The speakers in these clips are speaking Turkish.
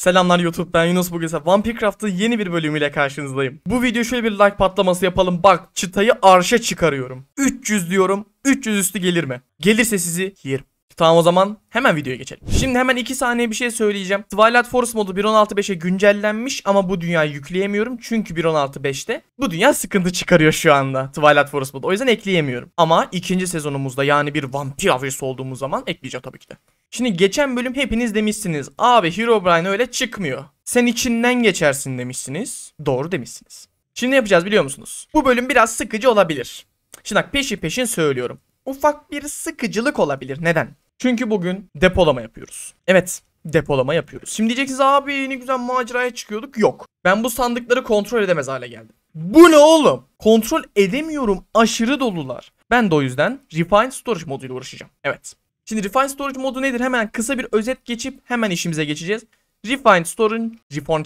Selamlar YouTube ben Yunus bugün ise Vampircraft'ın yeni bir bölümüyle karşınızdayım. Bu video şöyle bir like patlaması yapalım. Bak çıtayı arşa çıkarıyorum. 300 diyorum. 300 üstü gelir mi? Gelirse sizi yerim. Tamam o zaman hemen videoya geçelim. Şimdi hemen 2 saniye bir şey söyleyeceğim. Twilight Force modu 1.16.5'e güncellenmiş ama bu dünyayı yükleyemiyorum. Çünkü 1.16.5'te bu dünya sıkıntı çıkarıyor şu anda Twilight Force modu. O yüzden ekleyemiyorum. Ama ikinci sezonumuzda yani bir vampir avcısı olduğumuz zaman ekleyeceğim tabii ki de. Şimdi geçen bölüm hepiniz demişsiniz. Abi Herobrine öyle çıkmıyor. Sen içinden geçersin demişsiniz. Doğru demişsiniz. Şimdi ne yapacağız biliyor musunuz? Bu bölüm biraz sıkıcı olabilir. Şimdi bak peşi peşin söylüyorum. Ufak bir sıkıcılık olabilir. Neden? Çünkü bugün depolama yapıyoruz. Evet depolama yapıyoruz. Şimdi diyeceksiniz abi ne güzel maceraya çıkıyorduk. Yok. Ben bu sandıkları kontrol edemez hale geldim. Bu ne oğlum? Kontrol edemiyorum. Aşırı dolular. Ben de o yüzden refine Storage moduyla uğraşacağım. Evet. Şimdi Refine Storage modu nedir? Hemen kısa bir özet geçip hemen işimize geçeceğiz. Refine Storage, Refine,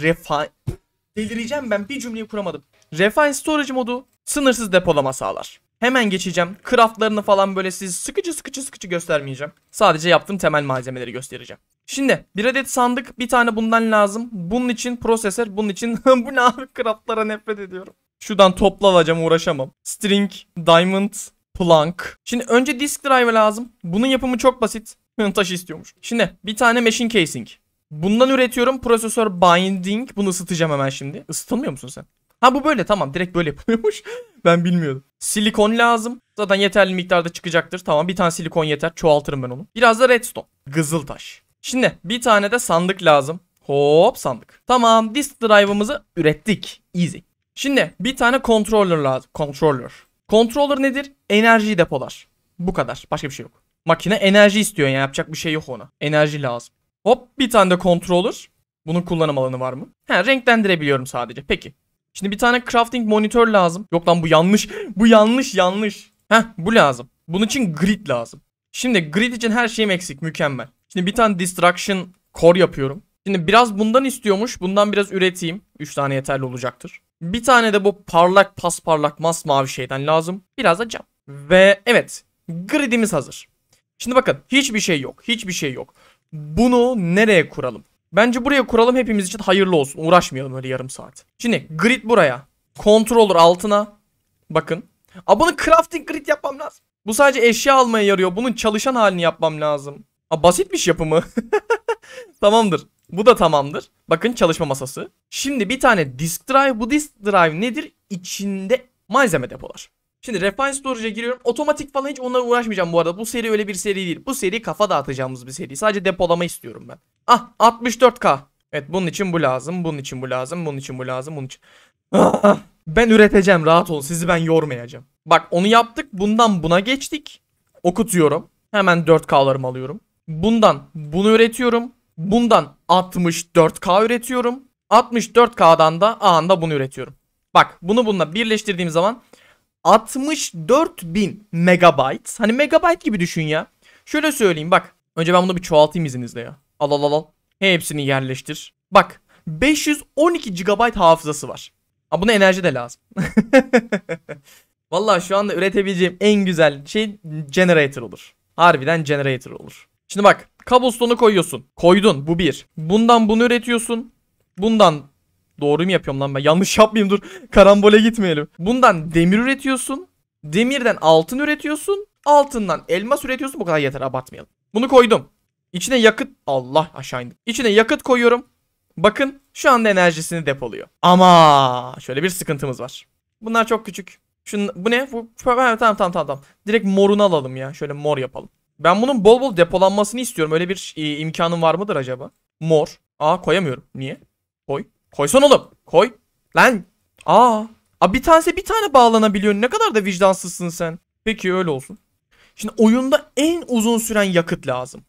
Refine, delireceğim ben bir cümleyi kuramadım. Refine Storage modu sınırsız depolama sağlar. Hemen geçeceğim. Craftlarını falan böyle siz sıkıcı sıkıcı sıkıcı göstermeyeceğim. Sadece yaptığım temel malzemeleri göstereceğim. Şimdi bir adet sandık bir tane bundan lazım. Bunun için prosesör bunun için bu ne abi craftlara nefret ediyorum. Şuradan topla alacağım uğraşamam. String, diamond, Plank. Şimdi önce disk drive lazım. Bunun yapımı çok basit. Taş istiyormuş. Şimdi bir tane machine casing. Bundan üretiyorum. Prosesör binding. Bunu ısıtacağım hemen şimdi. Isıtılmıyor musun sen? Ha bu böyle tamam. Direkt böyle yapılıyormuş. ben bilmiyordum. Silikon lazım. Zaten yeterli miktarda çıkacaktır. Tamam bir tane silikon yeter. Çoğaltırım ben onu. Biraz da redstone. taş. Şimdi bir tane de sandık lazım. Hop sandık. Tamam disk drive'ımızı ürettik. Easy. Şimdi bir tane controller lazım. Controller. Controller nedir? Enerjiyi depolar. Bu kadar. Başka bir şey yok. Makine enerji istiyor yani yapacak bir şey yok ona. Enerji lazım. Hop bir tane de controller. Bunun kullanım alanı var mı? He renklendirebiliyorum sadece. Peki. Şimdi bir tane crafting monitör lazım. Yok lan bu yanlış. bu yanlış yanlış. Heh bu lazım. Bunun için grid lazım. Şimdi grid için her şeyim eksik. Mükemmel. Şimdi bir tane distraction core yapıyorum. Şimdi biraz bundan istiyormuş. Bundan biraz üreteyim. 3 tane yeterli olacaktır. Bir tane de bu parlak pas parlak masmavi şeyden lazım. Biraz da cam. Ve evet gridimiz hazır. Şimdi bakın hiçbir şey yok. Hiçbir şey yok. Bunu nereye kuralım? Bence buraya kuralım hepimiz için hayırlı olsun. Uğraşmayalım öyle yarım saat. Şimdi grid buraya. Controller altına. Bakın. Aa bunu crafting grid yapmam lazım. Bu sadece eşya almaya yarıyor. Bunun çalışan halini yapmam lazım. Aa basitmiş yapımı. Tamamdır. Bu da tamamdır. Bakın çalışma masası. Şimdi bir tane disk drive. Bu disk drive nedir? İçinde malzeme depolar. Şimdi Refine Storage'a giriyorum. Otomatik falan hiç onlara uğraşmayacağım bu arada. Bu seri öyle bir seri değil. Bu seri kafa dağıtacağımız bir seri. Sadece depolama istiyorum ben. Ah 64K. Evet bunun için bu lazım. Bunun için bu lazım. Bunun için bu lazım. Bunun için. ben üreteceğim rahat olun. Sizi ben yormayacağım. Bak onu yaptık. Bundan buna geçtik. Okutuyorum. Hemen 4K'larımı alıyorum. Bundan bunu üretiyorum. Bundan 64K üretiyorum. 64K'dan da anında bunu üretiyorum. Bak bunu bununla birleştirdiğim zaman 64.000 megabyte. Hani megabyte gibi düşün ya. Şöyle söyleyeyim bak. Önce ben bunu bir çoğaltayım izninizle ya. Al al al al. Hepsini yerleştir. Bak 512 GB hafızası var. Ama buna enerji de lazım. Valla şu anda üretebileceğim en güzel şey generator olur. Harbiden generator olur. Şimdi bak Cobblestone'u koyuyorsun. Koydun bu bir. Bundan bunu üretiyorsun. Bundan doğru mu yapıyorum lan ben? Yanlış yapmayayım dur. Karambole gitmeyelim. Bundan demir üretiyorsun. Demirden altın üretiyorsun. Altından elmas üretiyorsun. Bu kadar yeter abartmayalım. Bunu koydum. İçine yakıt Allah aşağı indim. İçine yakıt koyuyorum. Bakın şu anda enerjisini depoluyor. Ama şöyle bir sıkıntımız var. Bunlar çok küçük. Şunun, bu ne? Bu, tamam tamam tamam Direkt morunu alalım ya. Şöyle mor yapalım. Ben bunun bol bol depolanmasını istiyorum. Öyle bir e, imkanım var mıdır acaba? Mor. Aa koyamıyorum. Niye? Koy. Koysan oğlum. Koy. Lan. Aa. Aa bir tanesi bir tane bağlanabiliyor. Ne kadar da vicdansızsın sen. Peki öyle olsun. Şimdi oyunda en uzun süren yakıt lazım.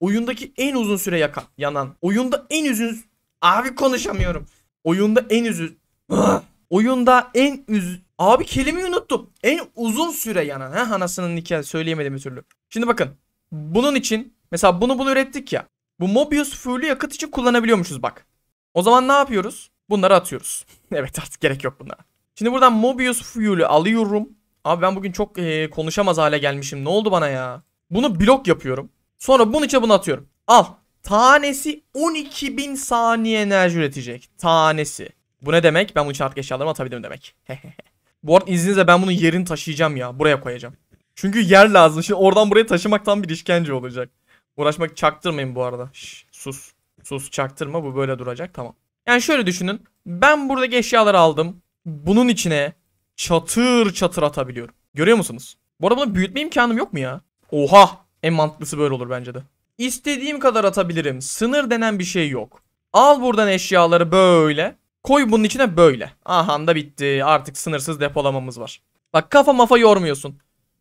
Oyundaki en uzun süre yakan, yanan. Oyunda en uzun... Abi konuşamıyorum. Oyunda en uzun... oyunda en üz... Abi kelimeyi unuttum. En uzun süre yanan. Ha anasının nikahı söyleyemedim bir türlü. Şimdi bakın. Bunun için mesela bunu bunu ürettik ya. Bu Mobius fuel'ü yakıt için kullanabiliyormuşuz bak. O zaman ne yapıyoruz? Bunları atıyoruz. evet artık gerek yok bunlara. Şimdi buradan Mobius fuel'ü alıyorum. Abi ben bugün çok e, konuşamaz hale gelmişim. Ne oldu bana ya? Bunu blok yapıyorum. Sonra bunun içine bunu atıyorum. Al. Tanesi 12.000 saniye enerji üretecek. Tanesi. Bu ne demek? Ben bunu artık eşyalarıma atabilirim demek. Bu arada izninizle ben bunun yerini taşıyacağım ya. Buraya koyacağım. Çünkü yer lazım. Şimdi oradan buraya taşımak tam bir işkence olacak. Uğraşmak çaktırmayın bu arada. Şş, sus. Sus çaktırma bu böyle duracak tamam. Yani şöyle düşünün. Ben buradaki eşyaları aldım. Bunun içine çatır çatır atabiliyorum. Görüyor musunuz? Bu arada büyütme imkanım yok mu ya? Oha! En mantıklısı böyle olur bence de. İstediğim kadar atabilirim. Sınır denen bir şey yok. Al buradan eşyaları böyle. Koy bunun içine böyle. Aha da bitti. Artık sınırsız depolamamız var. Bak kafa mafa yormuyorsun.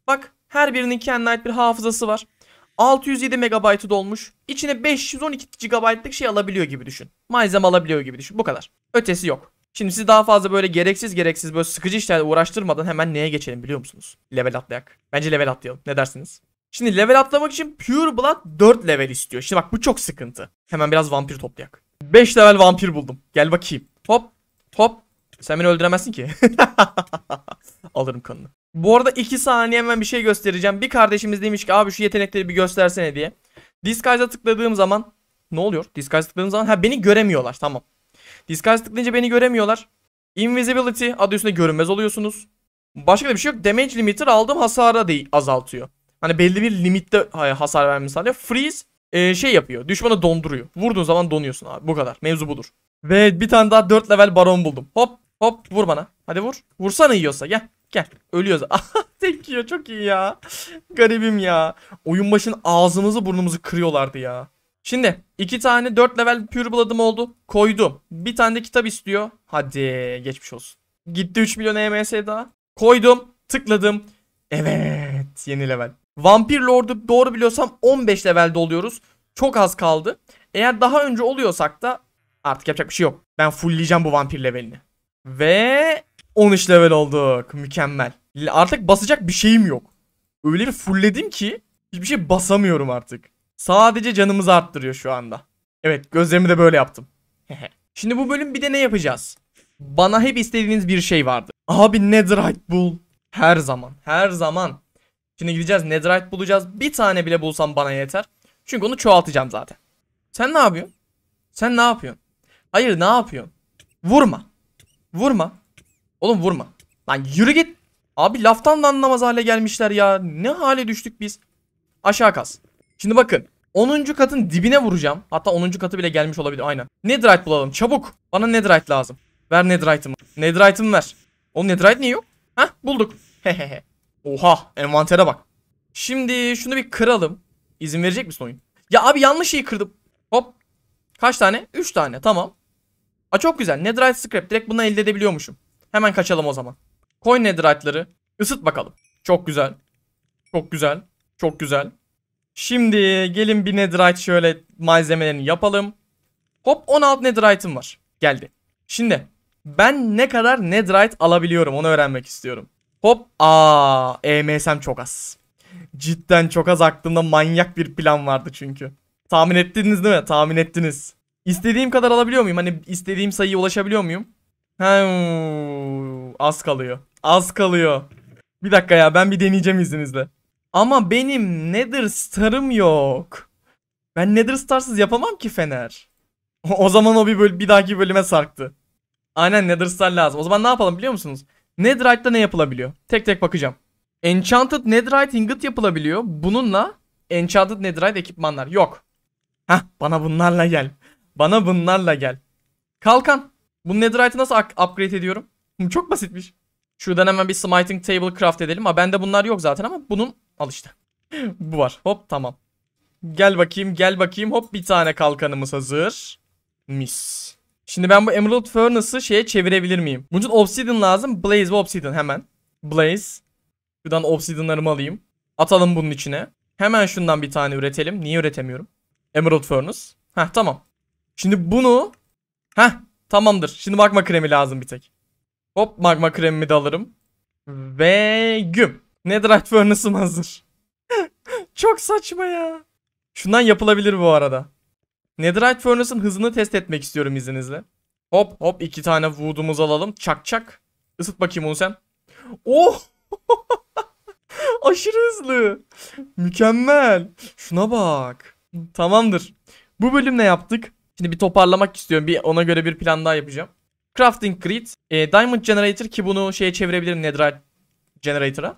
Bak her birinin kendine ait bir hafızası var. 607 MB'ı dolmuş. İçine 512 GB'lık şey alabiliyor gibi düşün. Malzeme alabiliyor gibi düşün. Bu kadar. Ötesi yok. Şimdi sizi daha fazla böyle gereksiz gereksiz böyle sıkıcı işlerle uğraştırmadan hemen neye geçelim biliyor musunuz? Level atlayak. Bence level atlayalım. Ne dersiniz? Şimdi level atlamak için Pure Blood 4 level istiyor. Şimdi bak bu çok sıkıntı. Hemen biraz vampir toplayak. 5 level vampir buldum. Gel bakayım. Hop. Hop. Sen beni öldüremezsin ki. Alırım kanını. Bu arada 2 saniye hemen bir şey göstereceğim. Bir kardeşimiz demiş ki abi şu yetenekleri bir göstersene diye. Disguise'a tıkladığım zaman ne oluyor? Disguise tıkladığım zaman ha beni göremiyorlar. Tamam. Disguise tıklayınca beni göremiyorlar. Invisibility adı üstünde görünmez oluyorsunuz. Başka da bir şey yok. Damage limiter aldığım hasara değil azaltıyor. Hani belli bir limitte hasar vermemi sağlıyor. Freeze e, şey yapıyor. Düşmanı donduruyor. Vurduğun zaman donuyorsun abi. Bu kadar. Mevzu budur. Ve bir tane daha 4 level baron buldum. Hop hop vur bana. Hadi vur. Vursana yiyorsa gel. Gel. Ölüyoruz. Ah, tek yiyor. Çok iyi ya. Garibim ya. Oyun başın ağzımızı burnumuzu kırıyorlardı ya. Şimdi iki tane 4 level pure blood'ım oldu. Koydum. Bir tane de kitap istiyor. Hadi geçmiş olsun. Gitti 3 milyon EMS daha. Koydum. Tıkladım. Evet. Yeni level. Vampir Lord'u doğru biliyorsam 15 levelde oluyoruz. Çok az kaldı. Eğer daha önce oluyorsak da artık yapacak bir şey yok. Ben fullleyeceğim bu vampir levelini. Ve 13 level olduk. Mükemmel. Artık basacak bir şeyim yok. Öyle bir fullledim ki hiçbir şey basamıyorum artık. Sadece canımızı arttırıyor şu anda. Evet gözlerimi de böyle yaptım. Şimdi bu bölüm bir de ne yapacağız? Bana hep istediğiniz bir şey vardı. Abi Netherite bul. Her zaman. Her zaman. Şimdi gideceğiz netherite bulacağız. Bir tane bile bulsam bana yeter. Çünkü onu çoğaltacağım zaten. Sen ne yapıyorsun? Sen ne yapıyorsun? Hayır ne yapıyorsun? Vurma. Vurma. Oğlum vurma. Lan yürü git. Abi laftan da anlamaz hale gelmişler ya. Ne hale düştük biz. Aşağı kas. Şimdi bakın. 10. katın dibine vuracağım. Hatta 10. katı bile gelmiş olabilir. Aynen. Netherite bulalım. Çabuk. Bana netherite lazım. Ver netherite'ımı. Netherite'ımı ver. O netherite niye yok? Hah bulduk. Hehehe. Oha envantere bak. Şimdi şunu bir kıralım. İzin verecek misin oyun? Ya abi yanlış şeyi kırdım. Hop. Kaç tane? 3 tane tamam. Aa çok güzel. Netherite scrap direkt bunu elde edebiliyormuşum. Hemen kaçalım o zaman. Coin netherite'ları ısıt bakalım. Çok güzel. Çok güzel. Çok güzel. Şimdi gelin bir netherite şöyle malzemelerini yapalım. Hop 16 netherite'ım var. Geldi. Şimdi ben ne kadar netherite alabiliyorum onu öğrenmek istiyorum. Hop. Aa, EMS'm çok az. Cidden çok az aklımda manyak bir plan vardı çünkü. Tahmin ettiniz değil mi? Tahmin ettiniz. İstediğim kadar alabiliyor muyum? Hani istediğim sayıya ulaşabiliyor muyum? He, az kalıyor. Az kalıyor. Bir dakika ya ben bir deneyeceğim izninizle. Ama benim Nether Star'ım yok. Ben Nether Star'sız yapamam ki Fener. o zaman o bir, böl bir dahaki bölüme sarktı. Aynen Nether Star lazım. O zaman ne yapalım biliyor musunuz? Netherite'da ne yapılabiliyor? Tek tek bakacağım. Enchanted Netherite ingot yapılabiliyor. Bununla Enchanted Netherite ekipmanlar yok. Hah bana bunlarla gel. Bana bunlarla gel. Kalkan. Bu Netherite'ı nasıl upgrade ediyorum? Çok basitmiş. Şuradan hemen bir smiting table craft edelim. Ha bende bunlar yok zaten ama bunun al işte. Bu var. Hop tamam. Gel bakayım gel bakayım. Hop bir tane kalkanımız hazır. Mis. Şimdi ben bu Emerald Furnace'ı şeye çevirebilir miyim? Bunun için Obsidian lazım. Blaze ve Obsidian hemen. Blaze. Şuradan Obsidian'larımı alayım. Atalım bunun içine. Hemen şundan bir tane üretelim. Niye üretemiyorum? Emerald Furnace. Heh tamam. Şimdi bunu... Heh tamamdır. Şimdi magma kremi lazım bir tek. Hop magma kremimi de alırım. Ve güm. Netherite Furnace'ım hazır. Çok saçma ya. Şundan yapılabilir bu arada. Netherite Furnace'ın hızını test etmek istiyorum izninizle. Hop hop iki tane wood'umuzu alalım. Çak çak. Isıt bakayım onu sen. Oh! Aşırı hızlı. Mükemmel. Şuna bak. Tamamdır. Bu bölüm ne yaptık? Şimdi bir toparlamak istiyorum. Bir ona göre bir plan daha yapacağım. Crafting Grid. E, Diamond Generator ki bunu şeye çevirebilirim Netherite Generator'a.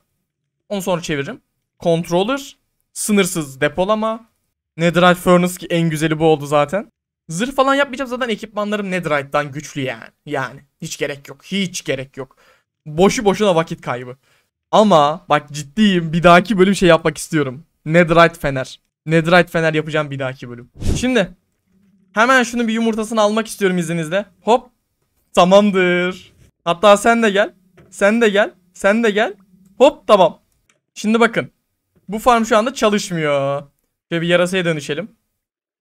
Onu sonra çeviririm. Controller. Sınırsız depolama. Netherite Furnace ki en güzeli bu oldu zaten. Zırh falan yapmayacağım zaten ekipmanlarım Netherite'dan güçlü yani. Yani hiç gerek yok. Hiç gerek yok. Boşu boşuna vakit kaybı. Ama bak ciddiyim bir dahaki bölüm şey yapmak istiyorum. Netherite Fener. Netherite Fener yapacağım bir dahaki bölüm. Şimdi hemen şunu bir yumurtasını almak istiyorum izninizle. Hop. Tamamdır. Hatta sen de gel. Sen de gel. Sen de gel. Hop tamam. Şimdi bakın. Bu farm şu anda çalışmıyor. Şöyle bir yarasaya dönüşelim.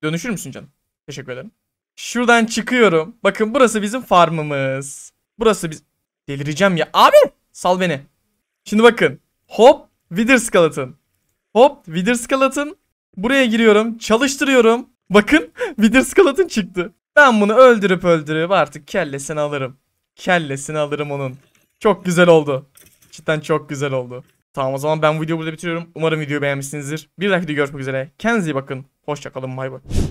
Dönüşür müsün canım? Teşekkür ederim. Şuradan çıkıyorum. Bakın burası bizim farmımız. Burası biz... Delireceğim ya. Abi! Sal beni. Şimdi bakın. Hop. Wither Skeleton. Hop. Wither Skeleton. Buraya giriyorum. Çalıştırıyorum. Bakın. Wither Skeleton çıktı. Ben bunu öldürüp öldürüp artık kellesini alırım. Kellesini alırım onun. Çok güzel oldu. Cidden çok güzel oldu. Tamam o zaman ben videoyu burada bitiriyorum. Umarım videoyu beğenmişsinizdir. Bir dahaki videoda görüşmek üzere. Kendinize iyi bakın. Hoşçakalın. Bay bay.